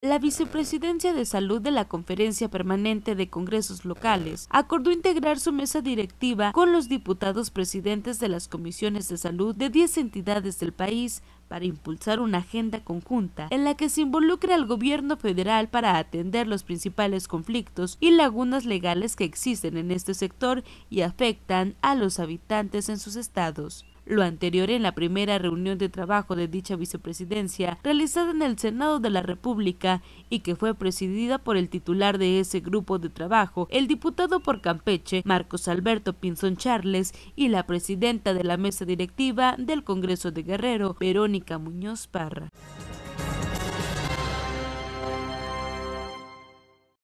La Vicepresidencia de Salud de la Conferencia Permanente de Congresos Locales acordó integrar su mesa directiva con los diputados presidentes de las comisiones de salud de 10 entidades del país para impulsar una agenda conjunta en la que se involucre al gobierno federal para atender los principales conflictos y lagunas legales que existen en este sector y afectan a los habitantes en sus estados lo anterior en la primera reunión de trabajo de dicha vicepresidencia realizada en el Senado de la República y que fue presidida por el titular de ese grupo de trabajo, el diputado por Campeche, Marcos Alberto Pinzón Charles, y la presidenta de la mesa directiva del Congreso de Guerrero, Verónica Muñoz Parra.